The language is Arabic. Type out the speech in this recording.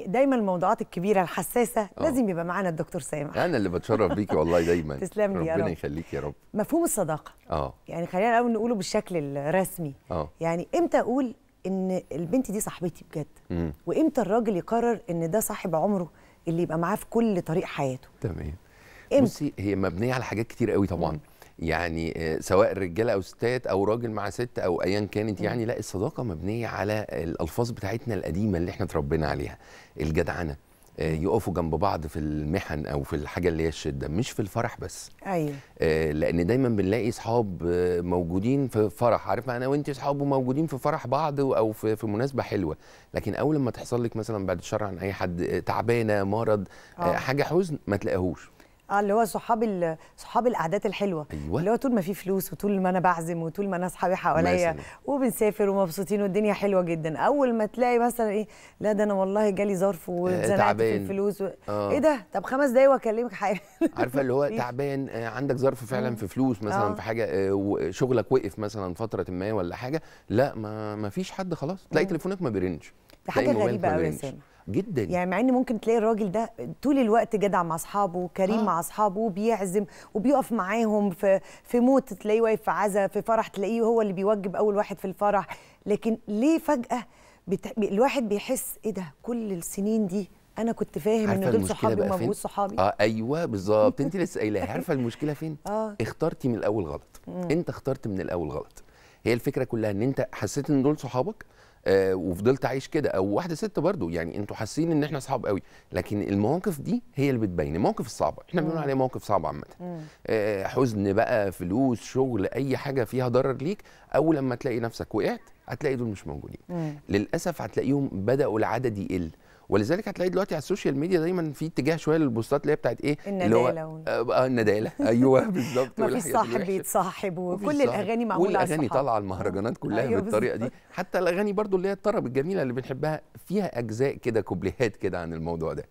دايما الموضوعات الكبيره الحساسه أوه. لازم يبقى معانا الدكتور سامح يعني انا اللي بتشرف بيكي والله دايما تسلم لي يا رب ربنا يخليك يا رب مفهوم الصداقه اه يعني خلينا الاول نقوله بالشكل الرسمي اه يعني امتى اقول ان البنت دي صاحبتي بجد مم. وامتى الراجل يقرر ان ده صاحب عمره اللي يبقى معاه في كل طريق حياته تمام بصي هي مبنيه على حاجات كتير قوي طبعا مم. يعني آه، سواء رجاله او ستات او راجل مع ست او ايا كانت يعني لا الصداقه مبنيه على الالفاظ بتاعتنا القديمه اللي احنا اتربينا عليها الجدعنه آه، يقفوا جنب بعض في المحن او في الحاجه اللي هي الشده مش في الفرح بس ايوه آه، لان دايما بنلاقي اصحاب موجودين في فرح عارف انا وانت اصحاب موجودين في فرح بعض او في, في مناسبه حلوه لكن اول ما تحصل لك مثلا بعد الشر عن اي حد تعبانه مرض آه. حاجه حزن ما تلاقيهوش اه اللي هو صحاب صحاب القعدات الحلوه أيوة. اللي هو طول ما في فلوس وطول ما انا بعزم وطول ما انا اصحابي حواليا وبنسافر ومبسوطين والدنيا حلوه جدا اول ما تلاقي مثلا ايه لا ده انا والله جالي ظرف آه، واتزنقت في الفلوس و... آه. ايه ده طب خمس دقايق واكلمك حاجه عارفه اللي هو إيه؟ تعبان آه، عندك ظرف فعلا في فلوس مثلا آه. في حاجه آه، شغلك وقف مثلا فتره ما ولا حاجه لا ما ما فيش حد خلاص تلاقي تليفونك ما بيرنش دي حاجه غريبه قوي يا سامي جدا يعني مع ان ممكن تلاقي الراجل ده طول الوقت جدع مع اصحابه كريم آه. مع اصحابه بيعزم وبيقف معاهم في في موت تلاقيه واقف في عزا في فرح تلاقيه هو اللي بيوجب اول واحد في الفرح لكن ليه فجاه بت... الواحد بيحس ايه ده كل السنين دي انا كنت فاهم ان دول صحابي بقوش صحابي اه ايوه بالظبط انت لسه قايلاها عارفه المشكله فين آه. اخترتي من الاول غلط مم. انت اخترت من الاول غلط هي الفكره كلها ان انت حسيت ان دول صحابك آه، وفضلت عايش كده او واحده ست برضو يعني انتوا حاسين ان احنا اصحاب قوي لكن المواقف دي هي اللي بتبين المواقف الصعبه احنا بنقول عليها مواقف صعبه عامه آه، حزن بقى فلوس شغل اي حاجه فيها ضرر ليك او لما تلاقي نفسك وقعت هتلاقي دول مش موجودين مم. للاسف هتلاقيهم بداوا العدد يقل ولذلك هتلاقي دلوقتي على السوشيال ميديا دايما في اتجاه شويه للبوستات اللي هي بتاعت ايه النداله اه النداله ايوه بالظبط فيش صاحب بيتصاحب وكل الاغاني معموله والاغاني طالعه المهرجانات كلها أيوة بالطريقه دي حتى الاغاني برضو اللي هي الطرب الجميله اللي بنحبها فيها اجزاء كده كوبليهات كده عن الموضوع ده